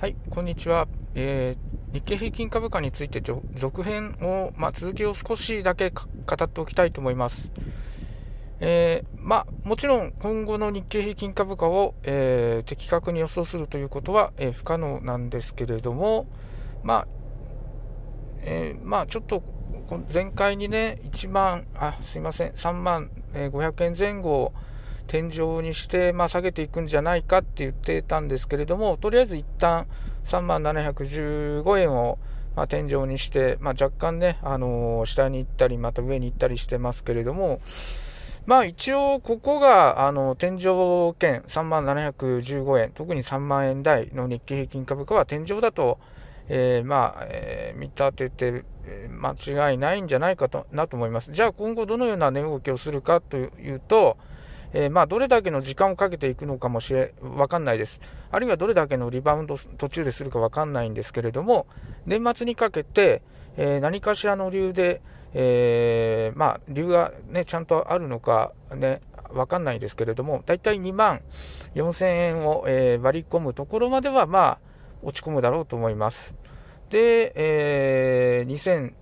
はい、こんにちは。えー、日経平均株価について続編を、まあ、続きを少しだけ語っておきたいと思います。えー、まあ、もちろん今後の日経平均株価を、えー、的確に予想するということは、え不可能なんですけれども、まあ、えまあ、ちょっと前回にね、1万、あすいません、3万、え500円前後、天井にして、まあ、下げていくんじゃないかって言ってたんですけれども、とりあえず一旦3万715円を、まあ、天井にして、まあ、若干ね、あのー、下に行ったり、また上に行ったりしてますけれども、まあ一応ここが、あの、天井圏3万715円、特に3万円台の日経平均株価は天井だと、えー、まあ、えー、見立てて、間違いないんじゃないかとなと思います。じゃあ今後どのような値動きをするかというと、えー、まあ、どれだけの時間をかけていくのかもしれ、わかんないです。あるいはどれだけのリバウンド途中でするかわかんないんですけれども、年末にかけて、えー、何かしらの理由で、えー、まあ、理由がね、ちゃんとあるのかね、わかんないんですけれども、だいたい2万4000円を、え割り込むところまでは、まあ、落ち込むだろうと思います。で、えー、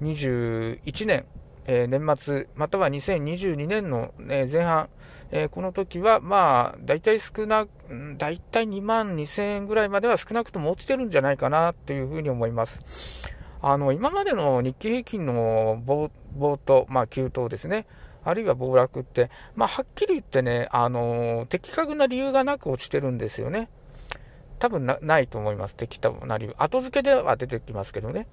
2021年、えー、年末、または2022年の、ね、前半、えー、この時は、まあ、大体少な、大体2万2000円ぐらいまでは少なくとも落ちてるんじゃないかなというふうに思います。あの、今までの日経平均の暴騰、まあ、急騰ですね。あるいは暴落って、まあ、はっきり言ってね、あの、的確な理由がなく落ちてるんですよね。多分ないと思います。適当な理由。後付けでは出てきますけどね。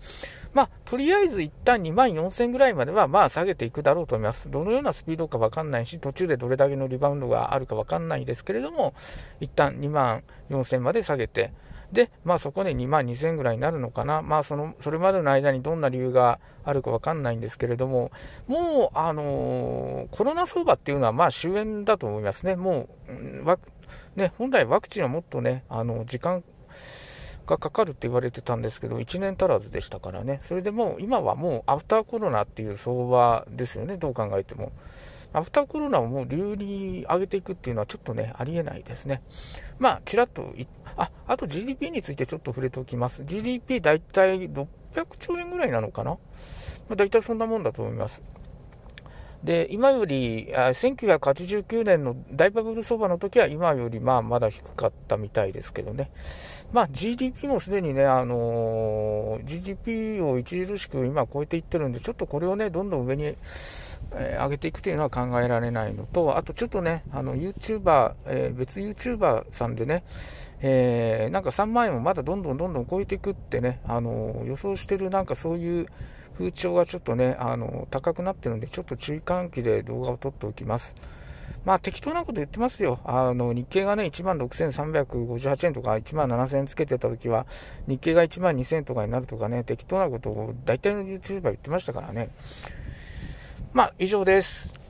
まあ、とりあえず一旦2万4000ぐらいまでは、まあ、下げていくだろうと思います。どのようなスピードかわかんないし、途中でどれだけのリバウンドがあるかわかんないんですけれども、一旦2万4000まで下げて、で、まあ、そこで2万2000ぐらいになるのかな。まあ、その、それまでの間にどんな理由があるかわかんないんですけれども、もう、あのー、コロナ相場っていうのは、まあ、終焉だと思いますね。もう、うんね、本来ワクチンはもっとね、あの時間がかかるって言われてたんですけど、1年足らずでしたからね、それでもう今はもうアフターコロナっていう相場ですよね、どう考えても。アフターコロナをもう流に上げていくっていうのはちょっとね、ありえないですね。まあ、ちらっとあ、あと GDP についてちょっと触れておきます。GDP 大体600兆円ぐらいなのかな、まあ、大体そんなもんだと思います。で、今より、あ1989年の大バブル相場の時は今よりまあまだ低かったみたいですけどね。まあ GDP もすでにね、あのー、GDP を著しく今超えていってるんで、ちょっとこれをね、どんどん上に、え上げていくというのは考えられないのと、あとちょっとね、あの YouTuber、えー、別 YouTuber さんでね、えー、なんか3万円をまだどんどんどんどん超えていくってね、あのー、予想してるなんかそういう、風潮がちょっとね、あの、高くなってるんで、ちょっと注意喚起で動画を撮っておきます。まあ適当なこと言ってますよ。あの、日経がね、1 6358円とか1万7000円つけてた時は、日経が1万2000円とかになるとかね、適当なことを大体の YouTuber 言ってましたからね。まあ以上です。